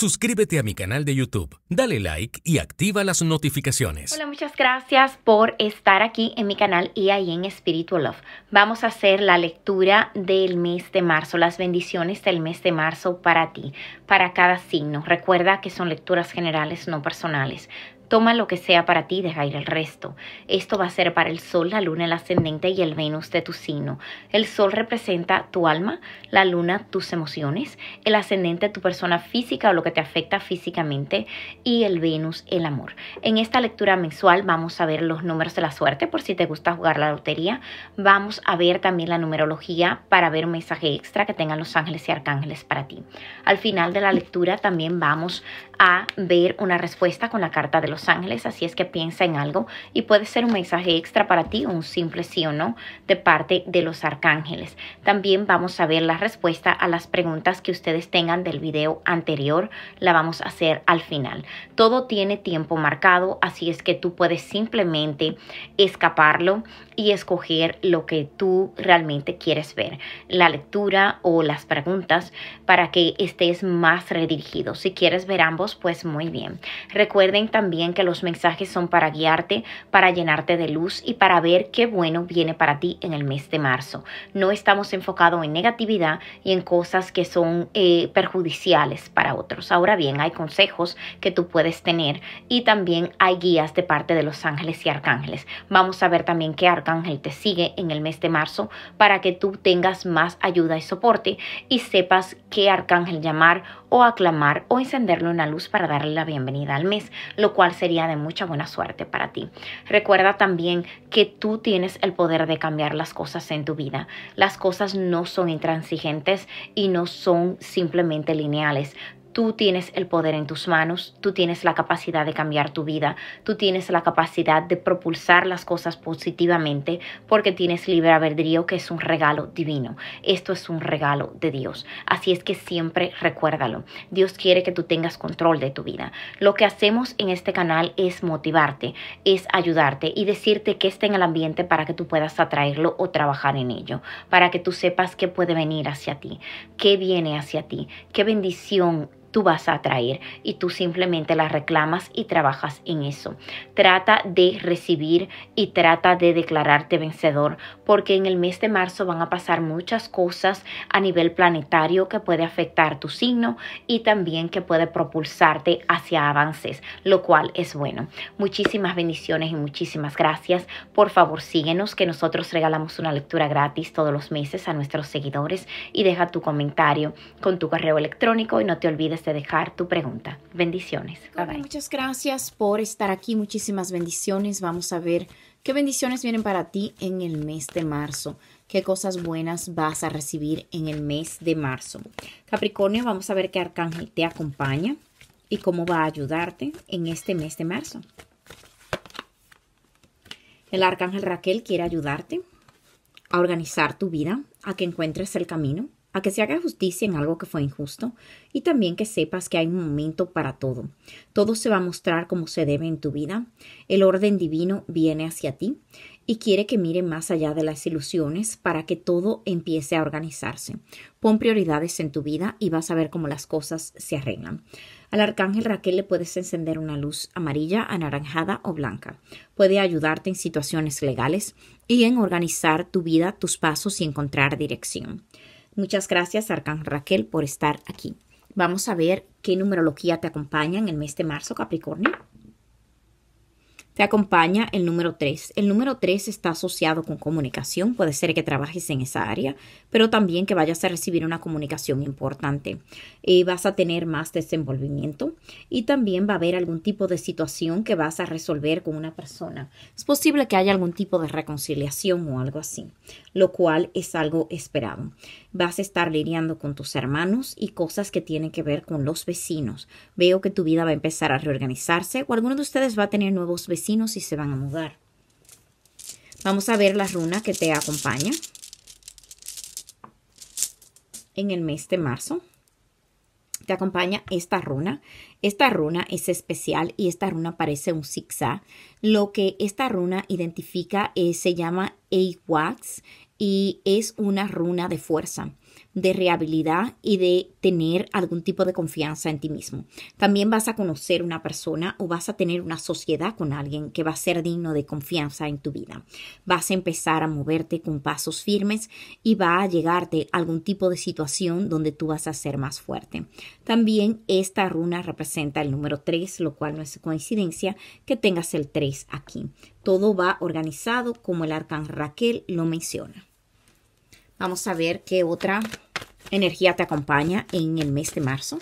Suscríbete a mi canal de YouTube, dale like y activa las notificaciones. Hola, muchas gracias por estar aquí en mi canal y ahí en Spiritual Love. Vamos a hacer la lectura del mes de marzo, las bendiciones del mes de marzo para ti, para cada signo. Recuerda que son lecturas generales, no personales. Toma lo que sea para ti, deja ir el resto. Esto va a ser para el sol, la luna, el ascendente y el Venus de tu signo. El sol representa tu alma, la luna tus emociones, el ascendente tu persona física o lo que te afecta físicamente y el Venus el amor. En esta lectura mensual vamos a ver los números de la suerte por si te gusta jugar la lotería. Vamos a ver también la numerología para ver un mensaje extra que tengan los ángeles y arcángeles para ti. Al final de la lectura también vamos a ver una respuesta con la carta de los Ángeles, así es que piensa en algo y puede ser un mensaje extra para ti un simple sí o no de parte de los arcángeles. También vamos a ver la respuesta a las preguntas que ustedes tengan del video anterior, la vamos a hacer al final. Todo tiene tiempo marcado, así es que tú puedes simplemente escaparlo y escoger lo que tú realmente quieres ver, la lectura o las preguntas para que estés más redirigido. Si quieres ver ambos, pues muy bien. Recuerden también que los mensajes son para guiarte, para llenarte de luz y para ver qué bueno viene para ti en el mes de marzo. No estamos enfocados en negatividad y en cosas que son eh, perjudiciales para otros. Ahora bien, hay consejos que tú puedes tener y también hay guías de parte de los ángeles y arcángeles. Vamos a ver también qué arcángel te sigue en el mes de marzo para que tú tengas más ayuda y soporte y sepas qué arcángel llamar o aclamar o encenderle una luz para darle la bienvenida al mes, lo cual sería de mucha buena suerte para ti. Recuerda también que tú tienes el poder de cambiar las cosas en tu vida. Las cosas no son intransigentes y no son simplemente lineales. Tú tienes el poder en tus manos, tú tienes la capacidad de cambiar tu vida, tú tienes la capacidad de propulsar las cosas positivamente porque tienes libre albedrío que es un regalo divino. Esto es un regalo de Dios. Así es que siempre recuérdalo. Dios quiere que tú tengas control de tu vida. Lo que hacemos en este canal es motivarte, es ayudarte y decirte que esté en el ambiente para que tú puedas atraerlo o trabajar en ello, para que tú sepas qué puede venir hacia ti, qué viene hacia ti, qué bendición tú vas a atraer y tú simplemente las reclamas y trabajas en eso. Trata de recibir y trata de declararte vencedor porque en el mes de marzo van a pasar muchas cosas a nivel planetario que puede afectar tu signo y también que puede propulsarte hacia avances, lo cual es bueno. Muchísimas bendiciones y muchísimas gracias. Por favor, síguenos que nosotros regalamos una lectura gratis todos los meses a nuestros seguidores y deja tu comentario con tu correo electrónico y no te olvides de dejar tu pregunta. Bendiciones. Muchas gracias por estar aquí. Muchísimas bendiciones. Vamos a ver qué bendiciones vienen para ti en el mes de marzo. Qué cosas buenas vas a recibir en el mes de marzo. Capricornio, vamos a ver qué arcángel te acompaña y cómo va a ayudarte en este mes de marzo. El arcángel Raquel quiere ayudarte a organizar tu vida, a que encuentres el camino a que se haga justicia en algo que fue injusto y también que sepas que hay un momento para todo. Todo se va a mostrar como se debe en tu vida. El orden divino viene hacia ti y quiere que mire más allá de las ilusiones para que todo empiece a organizarse. Pon prioridades en tu vida y vas a ver cómo las cosas se arreglan. Al arcángel Raquel le puedes encender una luz amarilla, anaranjada o blanca. Puede ayudarte en situaciones legales y en organizar tu vida, tus pasos y encontrar dirección. Muchas gracias, Arcán Raquel, por estar aquí. Vamos a ver qué numerología te acompaña en el mes de marzo, Capricornio. Te acompaña el número 3. El número 3 está asociado con comunicación, puede ser que trabajes en esa área, pero también que vayas a recibir una comunicación importante. Eh, vas a tener más desenvolvimiento y también va a haber algún tipo de situación que vas a resolver con una persona. Es posible que haya algún tipo de reconciliación o algo así, lo cual es algo esperado. Vas a estar lidiando con tus hermanos y cosas que tienen que ver con los vecinos. Veo que tu vida va a empezar a reorganizarse o alguno de ustedes va a tener nuevos vecinos y se van a mudar. Vamos a ver la runa que te acompaña en el mes de marzo. Te acompaña esta runa. Esta runa es especial y esta runa parece un zigzag. Lo que esta runa identifica eh, se llama Awax y es una runa de fuerza de rehabilidad y de tener algún tipo de confianza en ti mismo. También vas a conocer una persona o vas a tener una sociedad con alguien que va a ser digno de confianza en tu vida. Vas a empezar a moverte con pasos firmes y va a llegarte a algún tipo de situación donde tú vas a ser más fuerte. También esta runa representa el número 3, lo cual no es coincidencia que tengas el 3 aquí. Todo va organizado como el arcán Raquel lo menciona. Vamos a ver qué otra energía te acompaña en el mes de marzo.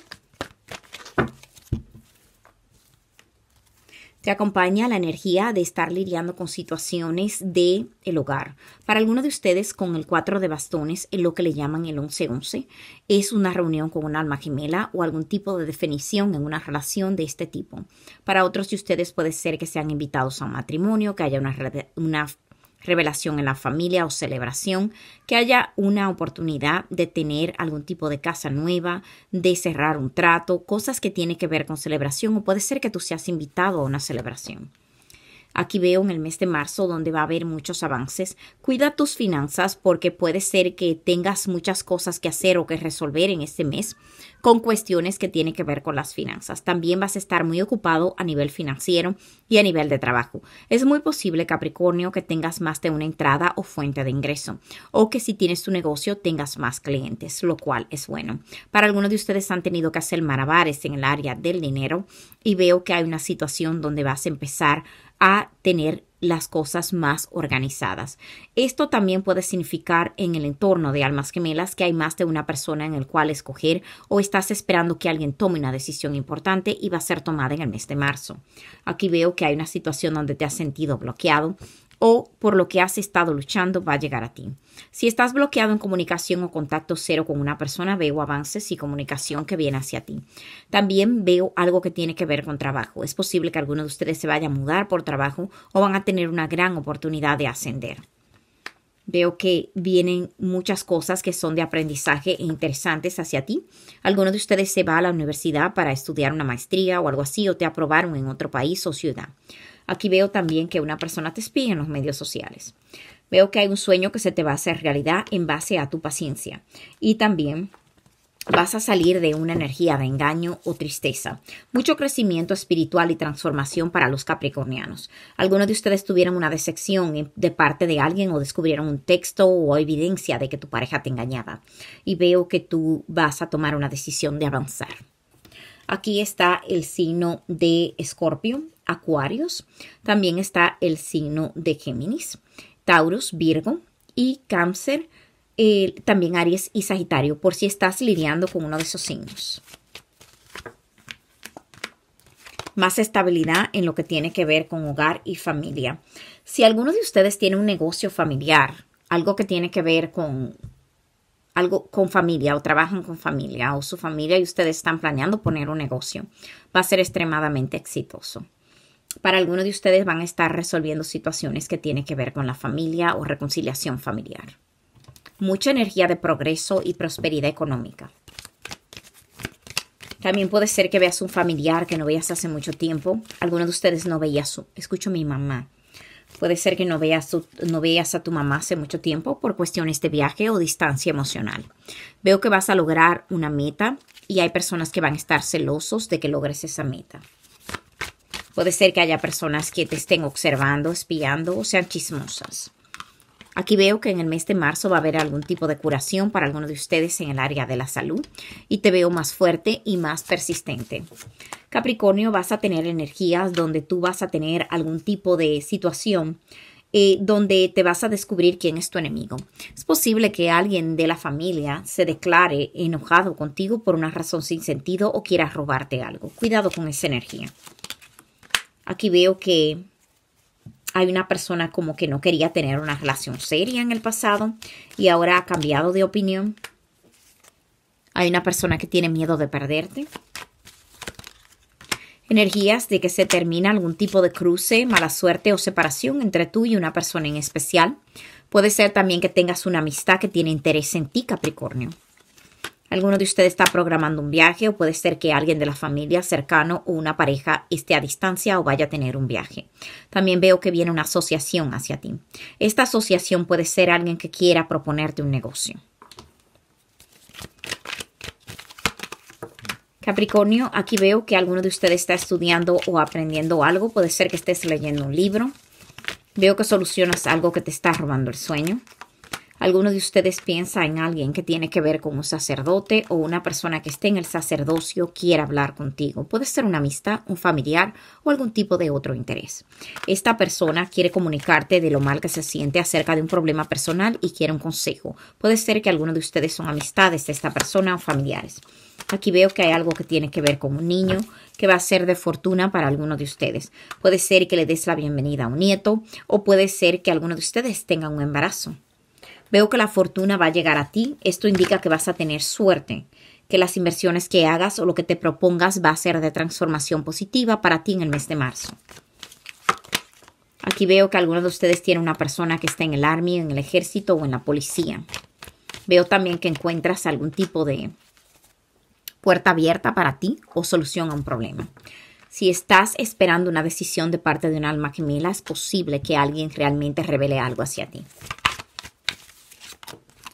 Te acompaña la energía de estar lidiando con situaciones de el hogar. Para algunos de ustedes con el 4 de bastones, en lo que le llaman el 11-11, es una reunión con un alma gemela o algún tipo de definición en una relación de este tipo. Para otros de ustedes puede ser que sean invitados a un matrimonio, que haya una, una revelación en la familia o celebración, que haya una oportunidad de tener algún tipo de casa nueva, de cerrar un trato, cosas que tienen que ver con celebración o puede ser que tú seas invitado a una celebración. Aquí veo en el mes de marzo donde va a haber muchos avances. Cuida tus finanzas porque puede ser que tengas muchas cosas que hacer o que resolver en este mes, con cuestiones que tienen que ver con las finanzas. También vas a estar muy ocupado a nivel financiero y a nivel de trabajo. Es muy posible, Capricornio, que tengas más de una entrada o fuente de ingreso, o que si tienes tu negocio tengas más clientes, lo cual es bueno. Para algunos de ustedes han tenido que hacer marabares en el área del dinero y veo que hay una situación donde vas a empezar a tener las cosas más organizadas. Esto también puede significar en el entorno de almas gemelas que hay más de una persona en el cual escoger o estás esperando que alguien tome una decisión importante y va a ser tomada en el mes de marzo. Aquí veo que hay una situación donde te has sentido bloqueado o por lo que has estado luchando va a llegar a ti. Si estás bloqueado en comunicación o contacto cero con una persona, veo avances y comunicación que viene hacia ti. También veo algo que tiene que ver con trabajo. Es posible que alguno de ustedes se vaya a mudar por trabajo o van a tener una gran oportunidad de ascender. Veo que vienen muchas cosas que son de aprendizaje e interesantes hacia ti. Alguno de ustedes se va a la universidad para estudiar una maestría o algo así o te aprobaron en otro país o ciudad. Aquí veo también que una persona te espía en los medios sociales. Veo que hay un sueño que se te va a hacer realidad en base a tu paciencia. Y también vas a salir de una energía de engaño o tristeza. Mucho crecimiento espiritual y transformación para los capricornianos. Algunos de ustedes tuvieron una decepción de parte de alguien o descubrieron un texto o evidencia de que tu pareja te engañaba. Y veo que tú vas a tomar una decisión de avanzar. Aquí está el signo de Escorpio. Acuarios, también está el signo de Géminis, Taurus, Virgo y Cáncer, también Aries y Sagitario, por si estás lidiando con uno de esos signos. Más estabilidad en lo que tiene que ver con hogar y familia. Si alguno de ustedes tiene un negocio familiar, algo que tiene que ver con algo con familia o trabajan con familia o su familia y ustedes están planeando poner un negocio, va a ser extremadamente exitoso. Para algunos de ustedes van a estar resolviendo situaciones que tienen que ver con la familia o reconciliación familiar. Mucha energía de progreso y prosperidad económica. También puede ser que veas un familiar que no veías hace mucho tiempo. Algunos de ustedes no veías su... Escucho mi mamá. Puede ser que no veas, no veas a tu mamá hace mucho tiempo por cuestiones de viaje o distancia emocional. Veo que vas a lograr una meta y hay personas que van a estar celosos de que logres esa meta. Puede ser que haya personas que te estén observando, espiando o sean chismosas. Aquí veo que en el mes de marzo va a haber algún tipo de curación para alguno de ustedes en el área de la salud y te veo más fuerte y más persistente. Capricornio, vas a tener energías donde tú vas a tener algún tipo de situación eh, donde te vas a descubrir quién es tu enemigo. Es posible que alguien de la familia se declare enojado contigo por una razón sin sentido o quiera robarte algo. Cuidado con esa energía. Aquí veo que hay una persona como que no quería tener una relación seria en el pasado y ahora ha cambiado de opinión. Hay una persona que tiene miedo de perderte. Energías de que se termina algún tipo de cruce, mala suerte o separación entre tú y una persona en especial. Puede ser también que tengas una amistad que tiene interés en ti, Capricornio. Alguno de ustedes está programando un viaje o puede ser que alguien de la familia cercano o una pareja esté a distancia o vaya a tener un viaje. También veo que viene una asociación hacia ti. Esta asociación puede ser alguien que quiera proponerte un negocio. Capricornio, aquí veo que alguno de ustedes está estudiando o aprendiendo algo. Puede ser que estés leyendo un libro. Veo que solucionas algo que te está robando el sueño alguno de ustedes piensa en alguien que tiene que ver con un sacerdote o una persona que esté en el sacerdocio quiere hablar contigo. Puede ser una amistad, un familiar o algún tipo de otro interés. Esta persona quiere comunicarte de lo mal que se siente acerca de un problema personal y quiere un consejo. Puede ser que alguno de ustedes son amistades de esta persona o familiares. Aquí veo que hay algo que tiene que ver con un niño que va a ser de fortuna para alguno de ustedes. Puede ser que le des la bienvenida a un nieto o puede ser que alguno de ustedes tenga un embarazo. Veo que la fortuna va a llegar a ti. Esto indica que vas a tener suerte, que las inversiones que hagas o lo que te propongas va a ser de transformación positiva para ti en el mes de marzo. Aquí veo que algunos de ustedes tienen una persona que está en el army, en el ejército o en la policía. Veo también que encuentras algún tipo de puerta abierta para ti o solución a un problema. Si estás esperando una decisión de parte de un alma gemela, es posible que alguien realmente revele algo hacia ti.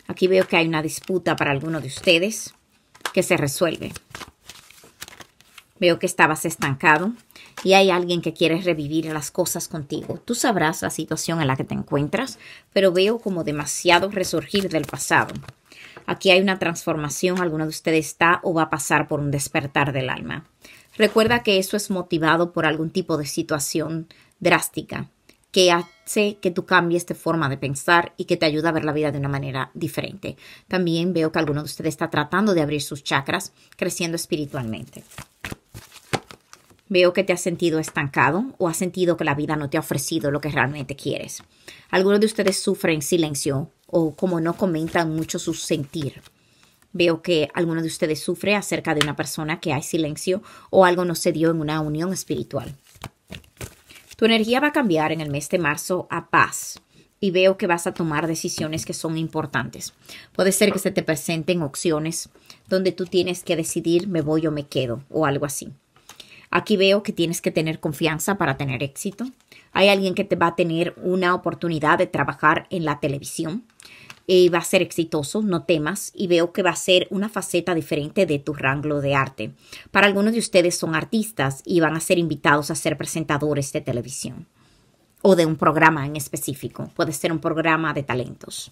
Aquí veo que hay una disputa para alguno de ustedes que se resuelve. Veo que estabas estancado y hay alguien que quiere revivir las cosas contigo. Tú sabrás la situación en la que te encuentras, pero veo como demasiado resurgir del pasado. Aquí hay una transformación, alguno de ustedes está o va a pasar por un despertar del alma. Recuerda que eso es motivado por algún tipo de situación drástica que hace que tú cambies de forma de pensar y que te ayuda a ver la vida de una manera diferente. También veo que alguno de ustedes está tratando de abrir sus chakras, creciendo espiritualmente. Veo que te has sentido estancado o has sentido que la vida no te ha ofrecido lo que realmente quieres. Algunos de ustedes sufren silencio o como no comentan mucho su sentir. Veo que alguno de ustedes sufre acerca de una persona que hay silencio o algo no se dio en una unión espiritual. Tu energía va a cambiar en el mes de marzo a paz y veo que vas a tomar decisiones que son importantes. Puede ser que se te presenten opciones donde tú tienes que decidir me voy o me quedo o algo así. Aquí veo que tienes que tener confianza para tener éxito. Hay alguien que te va a tener una oportunidad de trabajar en la televisión. Eh, va a ser exitoso, no temas, y veo que va a ser una faceta diferente de tu rango de arte. Para algunos de ustedes son artistas y van a ser invitados a ser presentadores de televisión o de un programa en específico. Puede ser un programa de talentos.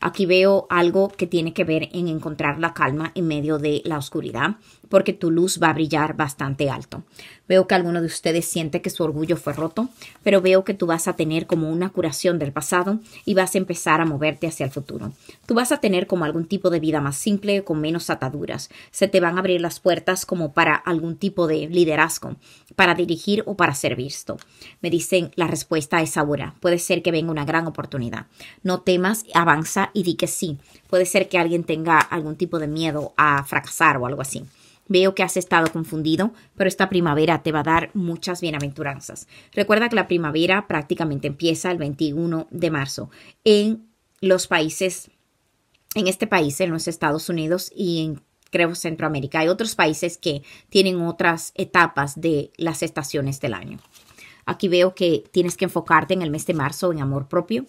Aquí veo algo que tiene que ver en encontrar la calma en medio de la oscuridad, porque tu luz va a brillar bastante alto. Veo que alguno de ustedes siente que su orgullo fue roto, pero veo que tú vas a tener como una curación del pasado y vas a empezar a moverte hacia el futuro. Tú vas a tener como algún tipo de vida más simple, con menos ataduras. Se te van a abrir las puertas como para algún tipo de liderazgo, para dirigir o para ser visto. Me dicen, la respuesta es ahora. Puede ser que venga una gran oportunidad. No temas, avanza y di que sí. Puede ser que alguien tenga algún tipo de miedo a fracasar o algo así. Veo que has estado confundido, pero esta primavera te va a dar muchas bienaventuranzas. Recuerda que la primavera prácticamente empieza el 21 de marzo en los países, en este país, en los Estados Unidos y en creo Centroamérica. Hay otros países que tienen otras etapas de las estaciones del año. Aquí veo que tienes que enfocarte en el mes de marzo en amor propio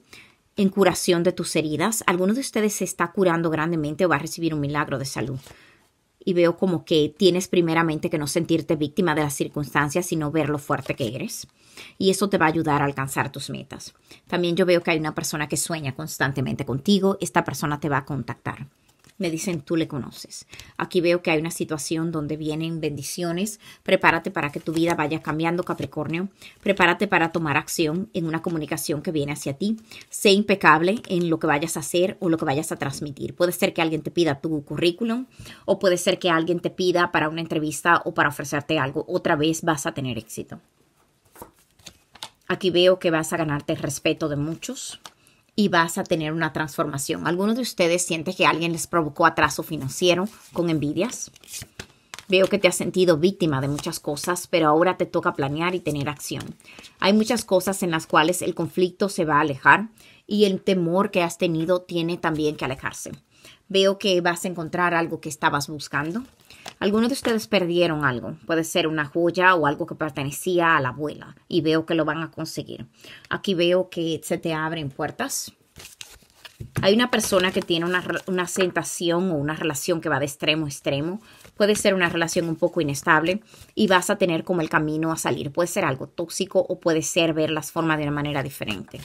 en curación de tus heridas. Alguno de ustedes se está curando grandemente o va a recibir un milagro de salud. Y veo como que tienes primeramente que no sentirte víctima de las circunstancias, sino ver lo fuerte que eres. Y eso te va a ayudar a alcanzar tus metas. También yo veo que hay una persona que sueña constantemente contigo. Esta persona te va a contactar me dicen, tú le conoces. Aquí veo que hay una situación donde vienen bendiciones. Prepárate para que tu vida vaya cambiando, Capricornio. Prepárate para tomar acción en una comunicación que viene hacia ti. Sé impecable en lo que vayas a hacer o lo que vayas a transmitir. Puede ser que alguien te pida tu currículum o puede ser que alguien te pida para una entrevista o para ofrecerte algo. Otra vez vas a tener éxito. Aquí veo que vas a ganarte el respeto de muchos y vas a tener una transformación. ¿Alguno de ustedes siente que alguien les provocó atraso financiero con envidias? Veo que te has sentido víctima de muchas cosas, pero ahora te toca planear y tener acción. Hay muchas cosas en las cuales el conflicto se va a alejar y el temor que has tenido tiene también que alejarse. Veo que vas a encontrar algo que estabas buscando. Algunos de ustedes perdieron algo. Puede ser una joya o algo que pertenecía a la abuela. Y veo que lo van a conseguir. Aquí veo que se te abren puertas. Hay una persona que tiene una, una sentación o una relación que va de extremo a extremo. Puede ser una relación un poco inestable y vas a tener como el camino a salir. Puede ser algo tóxico o puede ser ver las formas de una manera diferente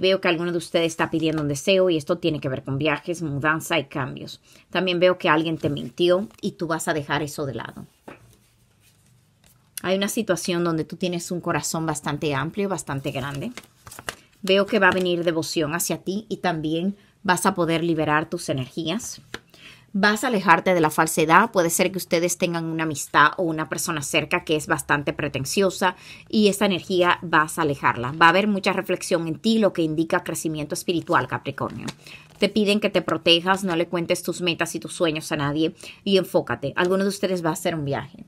veo que alguno de ustedes está pidiendo un deseo y esto tiene que ver con viajes, mudanza y cambios. También veo que alguien te mintió y tú vas a dejar eso de lado. Hay una situación donde tú tienes un corazón bastante amplio, bastante grande. Veo que va a venir devoción hacia ti y también vas a poder liberar tus energías vas a alejarte de la falsedad. Puede ser que ustedes tengan una amistad o una persona cerca que es bastante pretenciosa y esa energía vas a alejarla. Va a haber mucha reflexión en ti, lo que indica crecimiento espiritual, Capricornio. Te piden que te protejas, no le cuentes tus metas y tus sueños a nadie y enfócate. Alguno de ustedes va a hacer un viaje.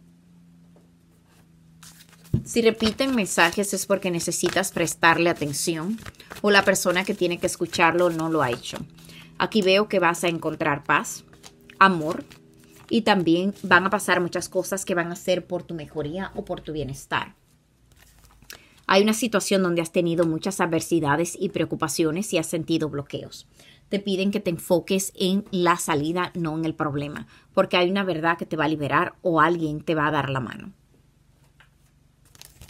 Si repiten mensajes es porque necesitas prestarle atención o la persona que tiene que escucharlo no lo ha hecho. Aquí veo que vas a encontrar paz, amor y también van a pasar muchas cosas que van a ser por tu mejoría o por tu bienestar. Hay una situación donde has tenido muchas adversidades y preocupaciones y has sentido bloqueos. Te piden que te enfoques en la salida, no en el problema, porque hay una verdad que te va a liberar o alguien te va a dar la mano.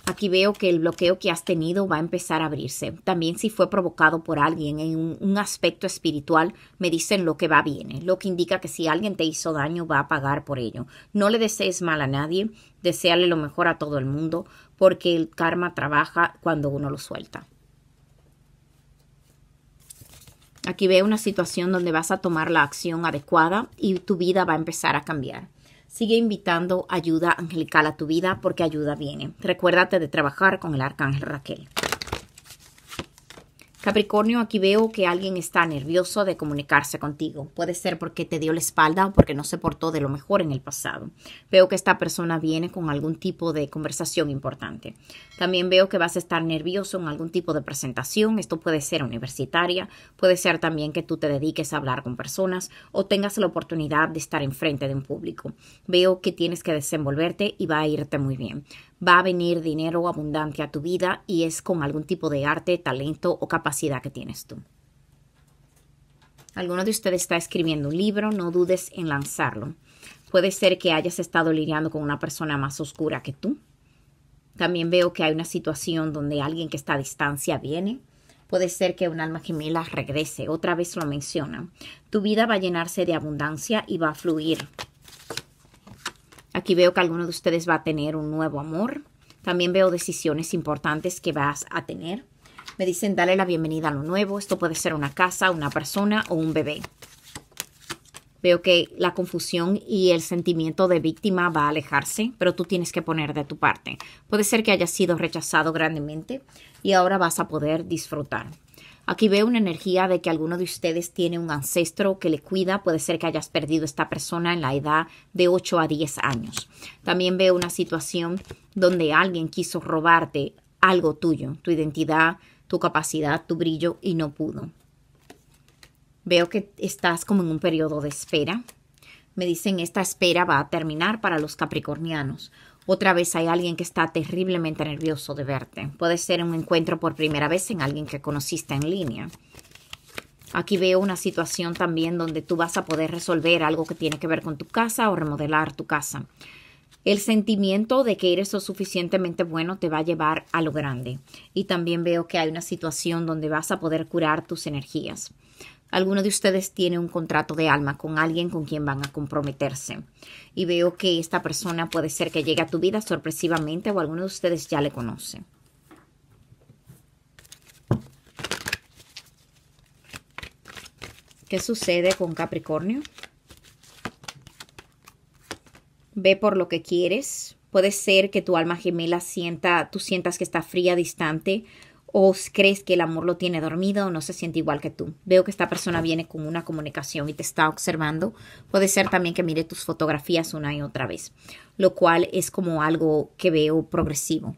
Aquí veo que el bloqueo que has tenido va a empezar a abrirse. También si fue provocado por alguien en un, aspecto espiritual, me dicen lo que va bien, lo que indica que si alguien te hizo daño va a pagar por ello. No le desees mal a nadie, deseale lo mejor a todo el mundo, porque el karma trabaja cuando uno lo suelta. Aquí veo una situación donde vas a tomar la acción adecuada y tu vida va a empezar a cambiar. Sigue invitando ayuda angelical a tu vida porque ayuda viene. Recuérdate de trabajar con el arcángel Raquel. Capricornio, aquí veo que alguien está nervioso de comunicarse contigo. Puede ser porque te dio la espalda o porque no se portó de lo mejor en el pasado. Veo que esta persona viene con algún tipo de conversación importante. También veo que vas a estar nervioso en algún tipo de presentación. Esto puede ser universitaria, puede ser también que tú te dediques a hablar con personas o tengas la oportunidad de estar enfrente de un público. Veo que tienes que desenvolverte y va a irte muy bien va a venir dinero abundante a tu vida y es con algún tipo de arte, talento o capacidad que tienes tú. Alguno de ustedes está escribiendo un libro, no dudes en lanzarlo. Puede ser que hayas estado lidiando con una persona más oscura que tú. También veo que hay una situación donde alguien que está a distancia viene. Puede ser que un alma gemela regrese, otra vez lo menciona. Tu vida va a llenarse de abundancia y va a fluir Aquí veo que alguno de ustedes va a tener un nuevo amor. También veo decisiones importantes que vas a tener. Me dicen, dale la bienvenida a lo nuevo. Esto puede ser una casa, una persona o un bebé. Veo que la confusión y el sentimiento de víctima va a alejarse, pero tú tienes que poner de tu parte. Puede ser que hayas sido rechazado grandemente y ahora vas a poder disfrutar. Aquí veo una energía de que alguno de ustedes tiene un ancestro que le cuida. Puede ser que hayas perdido esta persona en la edad de 8 a 10 años. También veo una situación donde alguien quiso robarte algo tuyo, tu identidad, tu capacidad, tu brillo y no pudo. Veo que estás como en un periodo de espera. Me dicen esta espera va a terminar para los capricornianos. Otra vez hay alguien que está terriblemente nervioso de verte. Puede ser un encuentro por primera vez en alguien que conociste en línea. Aquí veo una situación también donde tú vas a poder resolver algo que tiene que ver con tu casa o remodelar tu casa. El sentimiento de que eres lo suficientemente bueno te va a llevar a lo grande. Y también veo que hay una situación donde vas a poder curar tus energías. Alguno de ustedes tiene un contrato de alma con alguien con quien van a comprometerse. Y veo que esta persona puede ser que llegue a tu vida sorpresivamente o alguno de ustedes ya le conoce. ¿Qué sucede con Capricornio? Ve por lo que quieres. Puede ser que tu alma gemela sienta, tú sientas que está fría, distante, o crees que el amor lo tiene dormido o no se siente igual que tú. Veo que esta persona viene con una comunicación y te está observando. Puede ser también que mire tus fotografías una y otra vez, lo cual es como algo que veo progresivo.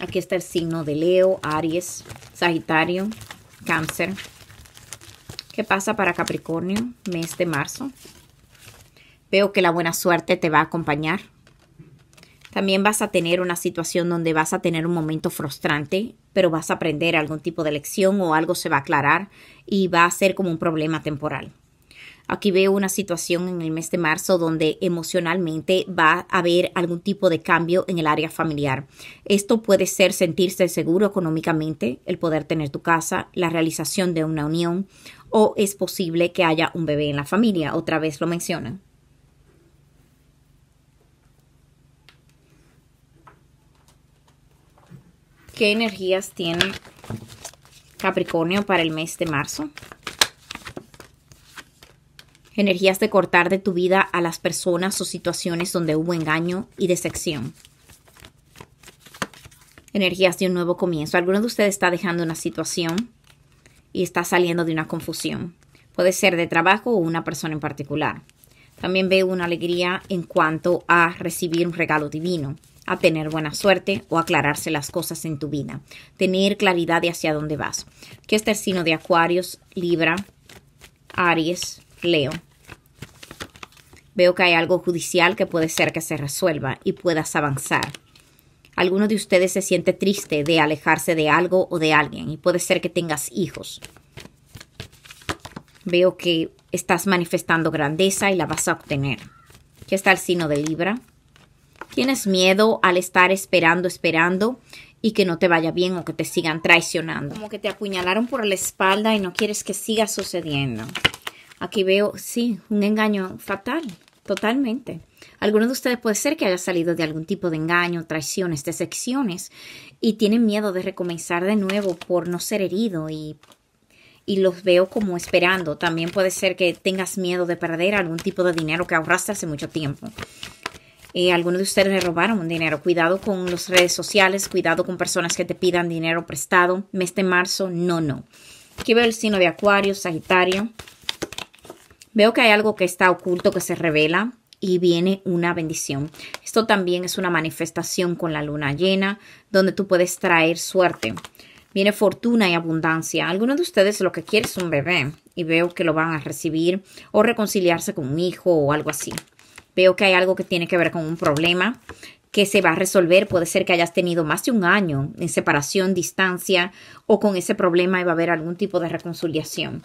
Aquí está el signo de Leo, Aries, Sagitario, Cáncer. ¿Qué pasa para Capricornio mes de marzo? Veo que la buena suerte te va a acompañar también vas a tener una situación donde vas a tener un momento frustrante, pero vas a aprender algún tipo de lección o algo se va a aclarar y va a ser como un problema temporal. Aquí veo una situación en el mes de marzo donde emocionalmente va a haber algún tipo de cambio en el área familiar. Esto puede ser sentirse seguro económicamente, el poder tener tu casa, la realización de una unión o es posible que haya un bebé en la familia. Otra vez lo mencionan. qué energías tiene Capricornio para el mes de marzo. Energías de cortar de tu vida a las personas o situaciones donde hubo engaño y decepción. Energías de un nuevo comienzo. Alguno de ustedes está dejando una situación y está saliendo de una confusión. Puede ser de trabajo o una persona en particular. También veo una alegría en cuanto a recibir un regalo divino a tener buena suerte o aclararse las cosas en tu vida, tener claridad de hacia dónde vas. ¿Qué está el signo de Acuarios, Libra, Aries, Leo. Veo que hay algo judicial que puede ser que se resuelva y puedas avanzar. Alguno de ustedes se siente triste de alejarse de algo o de alguien y puede ser que tengas hijos. Veo que estás manifestando grandeza y la vas a obtener. ¿Qué está el signo de Libra, Tienes miedo al estar esperando, esperando y que no te vaya bien o que te sigan traicionando. Como que te apuñalaron por la espalda y no quieres que siga sucediendo. Aquí veo, sí, un engaño fatal, totalmente. Algunos de ustedes puede ser que haya salido de algún tipo de engaño, traiciones, decepciones y tienen miedo de recomenzar de nuevo por no ser herido y, y los veo como esperando. También puede ser que tengas miedo de perder algún tipo de dinero que ahorraste hace mucho tiempo. Eh, algunos de ustedes le robaron un dinero. Cuidado con las redes sociales, cuidado con personas que te pidan dinero prestado. Mes de marzo, no, no. Aquí veo el signo de Acuario, Sagitario. Veo que hay algo que está oculto, que se revela y viene una bendición. Esto también es una manifestación con la luna llena, donde tú puedes traer suerte. Viene fortuna y abundancia. Algunos de ustedes lo que quiere es un bebé y veo que lo van a recibir o reconciliarse con un hijo o algo así. Veo que hay algo que tiene que ver con un problema que se va a resolver. Puede ser que hayas tenido más de un año en separación, distancia o con ese problema y va a haber algún tipo de reconciliación.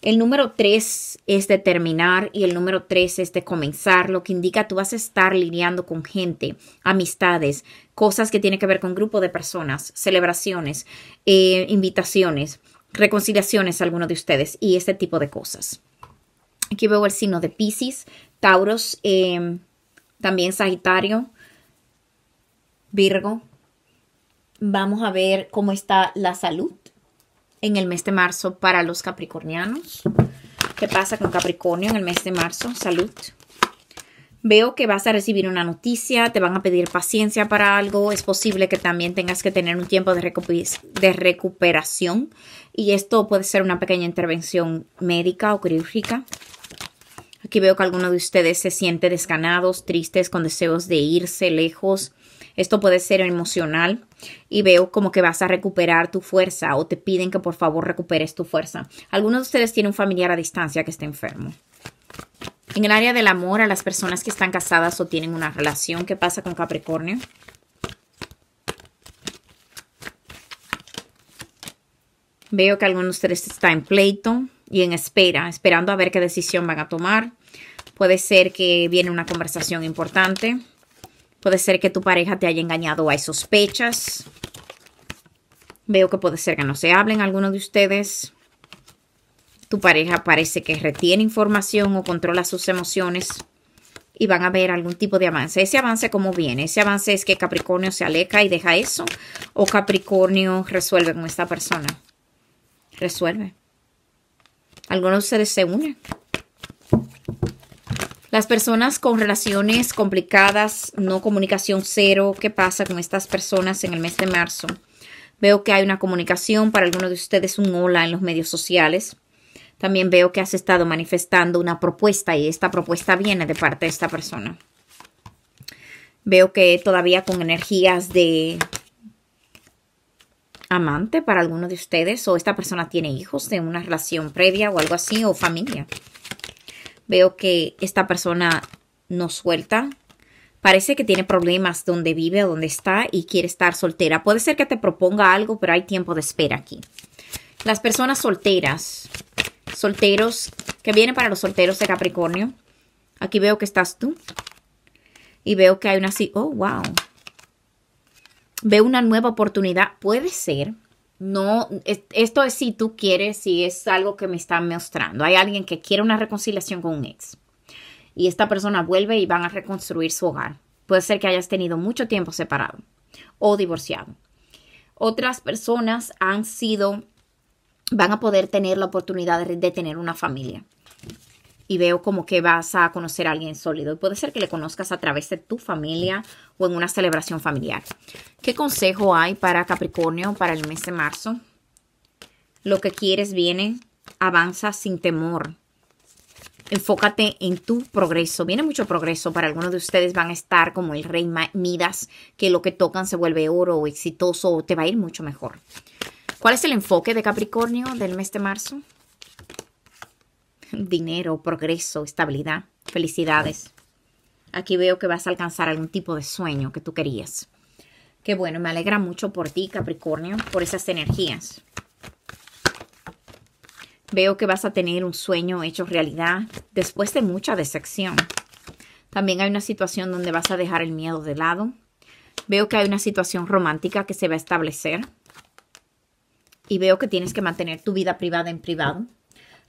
El número tres es de terminar y el número tres es de comenzar, lo que indica tú vas a estar lidiando con gente, amistades, cosas que tienen que ver con grupo de personas, celebraciones, eh, invitaciones, reconciliaciones, algunos de ustedes y este tipo de cosas. Aquí veo el signo de Pisces, Tauros, em, también Sagitario, Virgo. Vamos a ver cómo está la salud en el mes de marzo para los capricornianos. ¿Qué pasa con Capricornio en el mes de marzo? Salud. Veo que vas a recibir una noticia, te van a pedir paciencia para algo, es posible que también tengas que tener un tiempo de recuperación y esto puede ser una pequeña intervención médica o quirúrgica. Aquí veo que alguno de ustedes se siente desganados, tristes, con deseos de irse lejos. Esto puede ser emocional y veo como que vas a recuperar tu fuerza o te piden que por favor recuperes tu fuerza. Algunos de ustedes tienen un familiar a distancia que está enfermo. En el área del amor, a las personas que están casadas o tienen una relación, ¿qué pasa con Capricornio? Veo que algunos de ustedes está en pleito, y en espera, esperando a ver qué decisión van a tomar. Puede ser que viene una conversación importante. Puede ser que tu pareja te haya engañado, o hay sospechas. Veo que puede ser que no se hablen algunos de ustedes. Tu pareja parece que retiene información o controla sus emociones y van a ver algún tipo de avance. Ese avance cómo viene? Ese avance es que Capricornio se aleja y deja eso o Capricornio resuelve con esta persona. Resuelve algunos de ustedes se unen. Las personas con relaciones complicadas, no comunicación cero, ¿qué pasa con estas personas en el mes de marzo? Veo que hay una comunicación para algunos de ustedes, un hola en los medios sociales. También veo que has estado manifestando una propuesta y esta propuesta viene de parte de esta persona. Veo que todavía con energías de amante para alguno de ustedes o esta persona tiene hijos de una relación previa o algo así o familia. Veo que esta persona no suelta. Parece que tiene problemas donde vive o donde está y quiere estar soltera. Puede ser que te proponga algo, pero hay tiempo de espera aquí. Las personas solteras, solteros, que vienen para los solteros de Capricornio. Aquí veo que estás tú. Y veo que hay una... Oh, wow ve una nueva oportunidad. Puede ser. No, esto es si tú quieres, si es algo que me están mostrando. Hay alguien que quiere una reconciliación con un ex y esta persona vuelve y van a reconstruir su hogar. Puede ser que hayas tenido mucho tiempo separado o divorciado. Otras personas han sido, van a poder tener la oportunidad de, de tener una familia. Y veo como que vas a conocer a alguien sólido. Puede ser que le conozcas a través de tu familia o en una celebración familiar. ¿Qué consejo hay para Capricornio para el mes de marzo? Lo que quieres viene, avanza sin temor. Enfócate en tu progreso. Viene mucho progreso. Para algunos de ustedes van a estar como el rey Midas, que lo que tocan se vuelve oro o exitoso o te va a ir mucho mejor. ¿Cuál es el enfoque de Capricornio del mes de marzo? Dinero, progreso, estabilidad. Felicidades. Aquí veo que vas a alcanzar algún tipo de sueño que tú querías. Qué bueno, me alegra mucho por ti, Capricornio, por esas energías. Veo que vas a tener un sueño hecho realidad después de mucha decepción. También hay una situación donde vas a dejar el miedo de lado. Veo que hay una situación romántica que se va a establecer. Y veo que tienes que mantener tu vida privada en privado.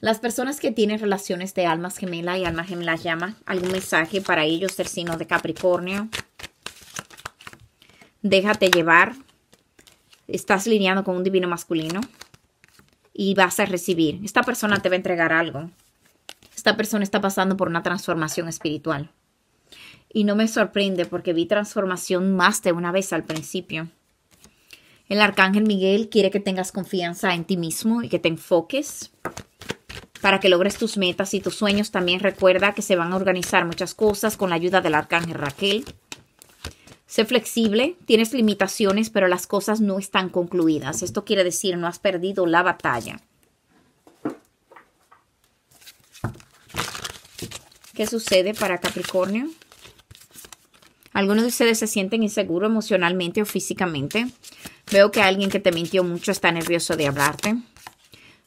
Las personas que tienen relaciones de almas gemela y almas gemelas llaman algún mensaje para ellos del de Capricornio. Déjate llevar. Estás lineando con un divino masculino y vas a recibir. Esta persona te va a entregar algo. Esta persona está pasando por una transformación espiritual. Y no me sorprende porque vi transformación más de una vez al principio. El arcángel Miguel quiere que tengas confianza en ti mismo y que te enfoques para que logres tus metas y tus sueños. También recuerda que se van a organizar muchas cosas con la ayuda del arcángel Raquel. Sé flexible, tienes limitaciones, pero las cosas no están concluidas. Esto quiere decir, no has perdido la batalla. ¿Qué sucede para Capricornio? Algunos de ustedes se sienten inseguros emocionalmente o físicamente. Veo que alguien que te mintió mucho está nervioso de hablarte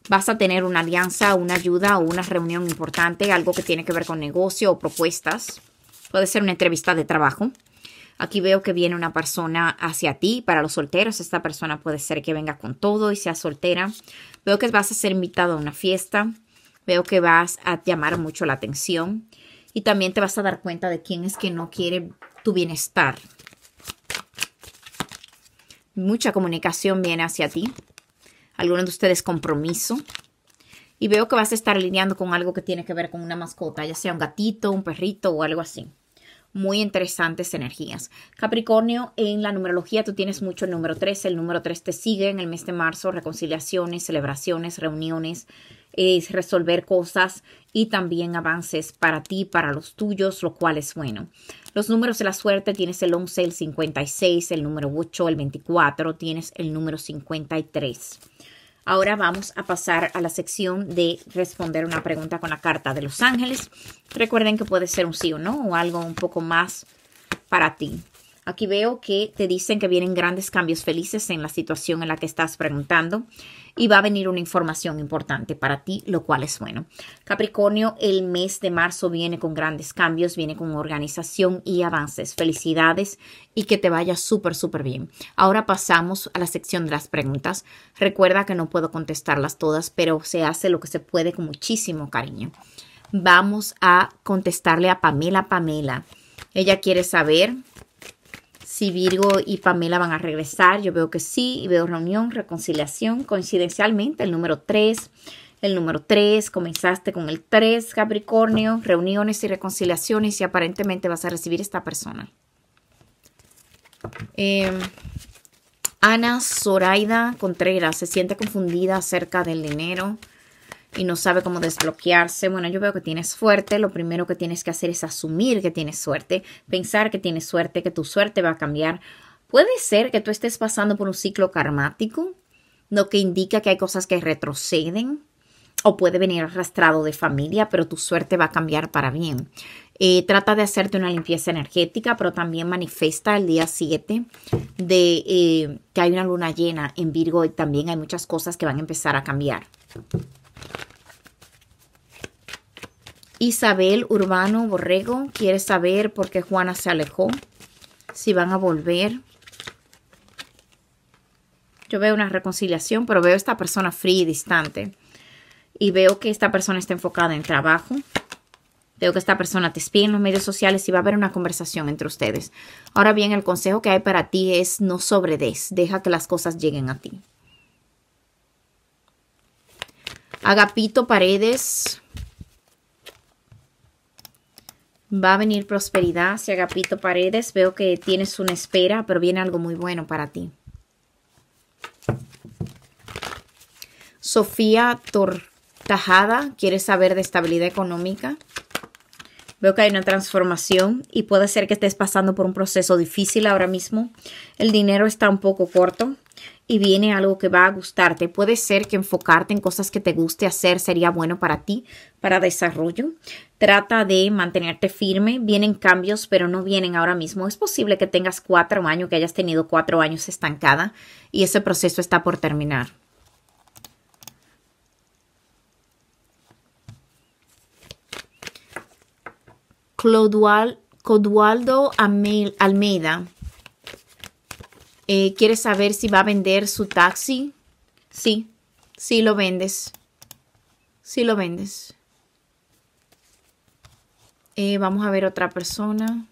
vas a tener una alianza, una ayuda o una reunión importante, algo que tiene que ver con negocio o propuestas. Puede ser una entrevista de trabajo. Aquí veo que viene una persona hacia ti. Para los solteros, esta persona puede ser que venga con todo y sea soltera. Veo que vas a ser invitado a una fiesta. Veo que vas a llamar mucho la atención. Y también te vas a dar cuenta de quién es que no quiere tu bienestar. Mucha comunicación viene hacia ti algunos de ustedes compromiso. Y veo que vas a estar alineando con algo que tiene que ver con una mascota, ya sea un gatito, un perrito o algo así. Muy interesantes energías. Capricornio, en la numerología tú tienes mucho el número 3. El número 3 te sigue en el mes de marzo. Reconciliaciones, celebraciones, reuniones, es resolver cosas y también avances para ti, para los tuyos, lo cual es bueno. Los números de la suerte tienes el 11, el 56, el número 8, el 24, tienes el número 53. Ahora vamos a pasar a la sección de responder una pregunta con la carta de los ángeles. Recuerden que puede ser un sí o no o algo un poco más para ti. Aquí veo que te dicen que vienen grandes cambios felices en la situación en la que estás preguntando y va a venir una información importante para ti, lo cual es bueno. Capricornio, el mes de marzo viene con grandes cambios, viene con organización y avances. Felicidades y que te vaya súper, súper bien. Ahora pasamos a la sección de las preguntas. Recuerda que no puedo contestarlas todas, pero se hace lo que se puede con muchísimo cariño. Vamos a contestarle a Pamela. Pamela, ella quiere saber si Virgo y Pamela van a regresar. Yo veo que sí, y veo reunión, reconciliación, coincidencialmente, el número 3. El número 3, comenzaste con el 3, Capricornio, reuniones y reconciliaciones y aparentemente vas a recibir esta persona. Em, Ana Zoraida Contreras se siente confundida acerca del dinero y no sabe cómo desbloquearse, bueno, yo veo que tienes suerte, lo primero que tienes que hacer es asumir que tienes suerte, pensar que tienes suerte, que tu suerte va a cambiar. Puede ser que tú estés pasando por un ciclo karmático, lo que indica que hay cosas que retroceden o puede venir arrastrado de familia, pero tu suerte va a cambiar para bien. Eh, trata de hacerte una limpieza energética, pero también manifiesta el día 7 de eh, que hay una luna llena en Virgo y también hay muchas cosas que van a empezar a cambiar. Isabel Urbano Borrego quiere saber por qué Juana se alejó, si van a volver. Yo veo una reconciliación, pero veo esta persona fría y distante. Y veo que esta persona está enfocada en trabajo. Veo que esta persona te espía en los medios sociales y va a haber una conversación entre ustedes. Ahora bien, el consejo que hay para ti es no sobredes, deja que las cosas lleguen a ti. Agapito Paredes, Va a venir prosperidad hacia Agapito Paredes. Veo que tienes una espera, pero viene algo muy bueno para ti. Sofía Tortajada quiere saber de estabilidad económica. Veo que hay una transformación y puede ser que estés pasando por un proceso difícil ahora mismo. El dinero está un poco corto y viene algo que va a gustarte. Puede ser que enfocarte en cosas que te guste hacer sería bueno para ti, para desarrollo. Trata de mantenerte firme. Vienen cambios, pero no vienen ahora mismo. Es posible que tengas cuatro años, que hayas tenido cuatro años estancada y ese proceso está por terminar. Codualdo Almeida eh, ¿Quieres saber si va a vender su taxi? Sí, sí lo vendes. Sí lo vendes. Eh, vamos a ver otra persona.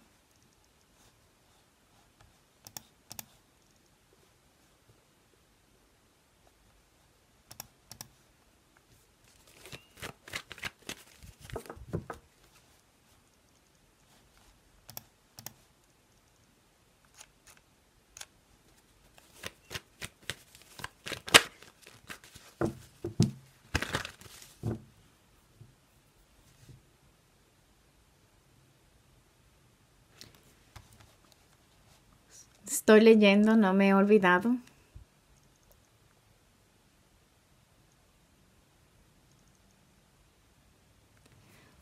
estoy leyendo, no me he olvidado.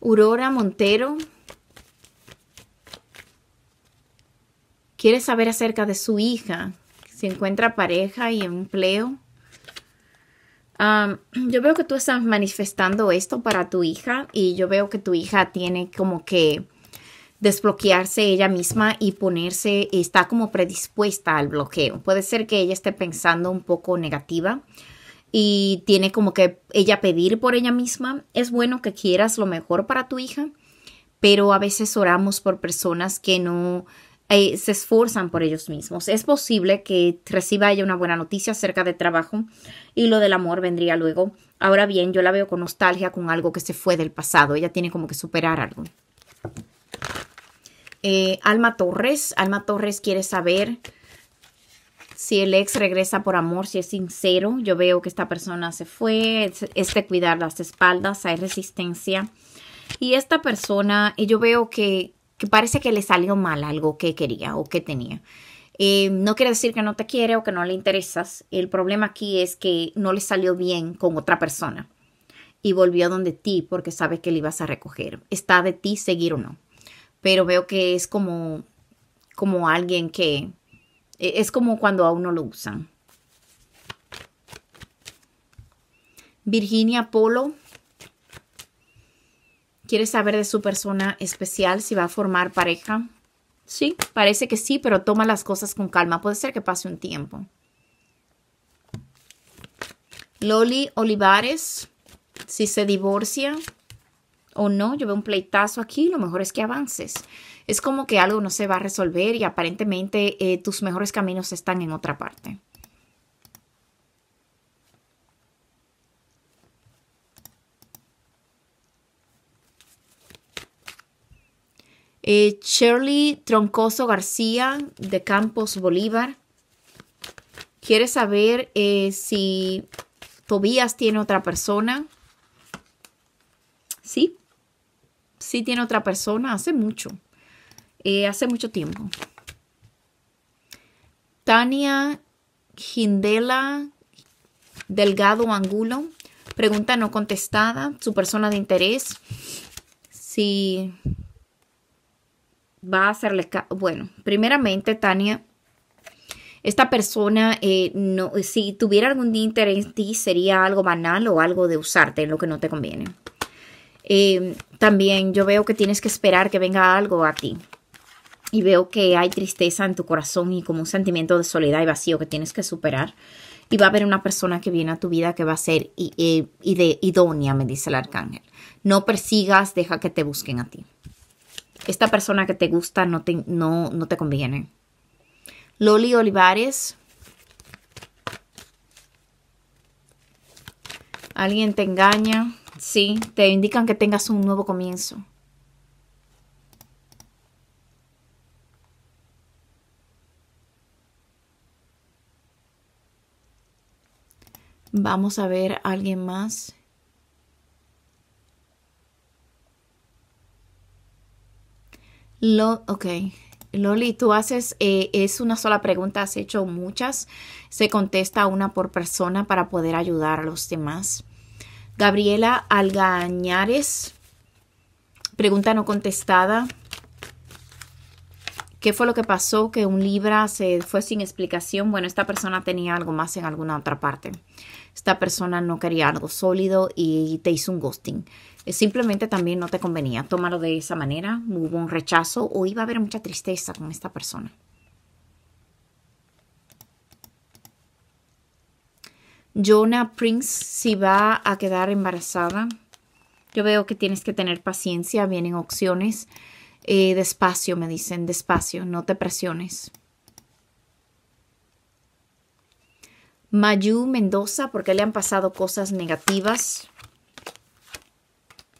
Aurora Montero quiere saber acerca de su hija, si encuentra pareja y empleo. yo veo que tú estás manifestando esto para tu hija y yo veo que tu hija tiene como que desbloquearse ella misma y ponerse, está como predispuesta al bloqueo. Puede ser que ella esté pensando un poco negativa y tiene como que ella pedir por ella misma. Es bueno que quieras lo mejor para tu hija, pero a veces oramos por personas que no eh, se esfuerzan por ellos mismos. Es posible que reciba ella una buena noticia acerca de trabajo y lo del amor vendría luego. Ahora bien, yo la veo con nostalgia, con algo que se fue del pasado. Ella tiene como que superar algo. Eh, Alma Torres, Alma Torres quiere saber si el ex regresa por amor, si es sincero. Yo veo que esta persona se fue, es de cuidar las espaldas, hay resistencia. Y esta persona, eh, yo veo que, parece que le salió mal algo que quería o que tenía. Eh, no quiere decir que no te quiere o que no le interesas. El problema aquí es que no le salió bien con otra persona y volvió donde ti porque sabe que le ibas a recoger. Está de ti seguir o no pero veo que es como, como alguien que e, es como cuando a uno lo usan. Virginia Polo quiere saber de su persona especial si va a formar pareja. Sí, parece que sí, pero toma las cosas con calma. Puede ser que pase un tiempo. Loli Olivares, si se divorcia, o no, yo veo un pleitazo aquí, lo mejor es que avances. Es como que algo no se va a resolver y aparentemente eh, tus mejores caminos están en otra parte. Eh, Shirley Troncoso García de Campos Bolívar ¿Quieres saber eh, si Tobías tiene otra persona. Sí, si tiene otra persona hace mucho, eh, hace mucho tiempo. Tania Gindela Delgado Angulo, pregunta no contestada, su persona de interés, si va a hacerle Bueno, primeramente, Tania, esta persona, eh, no, si tuviera algún interés en ti, sería algo banal o algo de usarte, en lo que no te conviene. Em, también yo veo que tienes que esperar que venga algo a ti. Y veo que hay tristeza en tu corazón y como un sentimiento de soledad y vacío que tienes que superar. Y va a haber una persona que viene a tu vida que va a ser eh, de, idónea, me dice el arcángel. No persigas, deja que te busquen a ti. Esta persona que te gusta no te, no, no te conviene. Loli Olivares, alguien te engaña, Sí, te indican que tengas un nuevo comienzo. Vamos a ver alguien más. Lo, ok. Loli, tú haces, eh, es una sola pregunta, has hecho muchas. Se contesta una por persona para poder ayudar a los demás. Gabriela Algañares, pregunta no contestada. ¿Qué fue lo que pasó que un Libra se fue sin explicación? Bueno, esta persona tenía algo más en alguna otra parte. Esta persona no quería algo sólido y te hizo un ghosting. Eh, simplemente también no te convenía. Tómalo de esa manera. Hubo un rechazo o iba a haber mucha tristeza con esta persona. Jonah Prince si va a quedar embarazada. Yo veo que tienes que tener paciencia, vienen opciones. Eh, despacio, me dicen, despacio, no te presiones. Mayu Mendoza, ¿por qué le han pasado cosas negativas.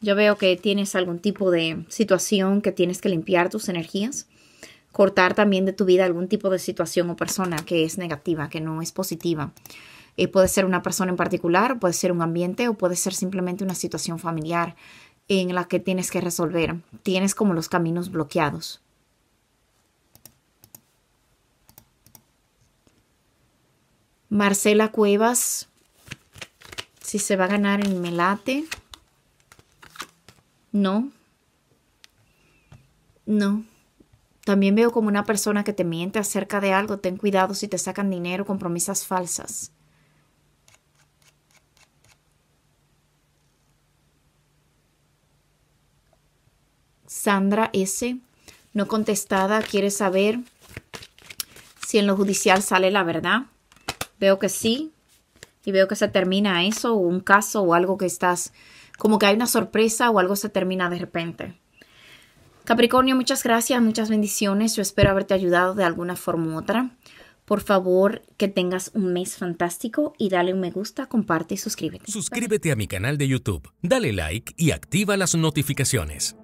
Yo veo que tienes algún tipo de situación que tienes que limpiar tus energías. Cortar también de tu vida algún tipo de situación o persona que es negativa, que no es positiva. Eh, puede ser una persona en particular, puede ser un ambiente o puede ser simplemente una situación familiar en la que tienes que resolver. Tienes como los caminos bloqueados. Marcela Cuevas, si se va a ganar el melate. No. No. También veo como una persona que te miente acerca de algo. Ten cuidado si te sacan dinero con promesas falsas. Sandra S. No contestada, quiere saber si en lo judicial sale la verdad. Veo que sí. Y veo que se termina eso, o un caso, o algo que estás, como que hay una sorpresa o algo se termina de repente. Capricornio, muchas gracias, muchas bendiciones. Yo espero haberte ayudado de alguna forma u otra. Por favor, que tengas un mes fantástico y dale un me gusta, comparte y suscríbete. Suscríbete a mi canal de YouTube, dale like y activa las notificaciones.